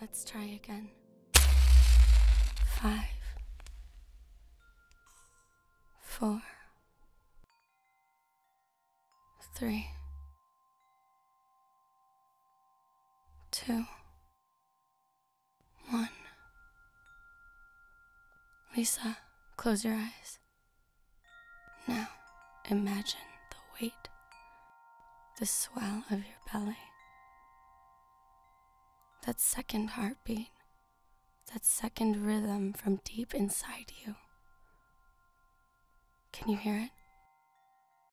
Let's try again. Five. Four. Three. Two. One. Lisa, close your eyes. Now, imagine the weight, the swell of your belly that second heartbeat, that second rhythm from deep inside you. Can you hear it?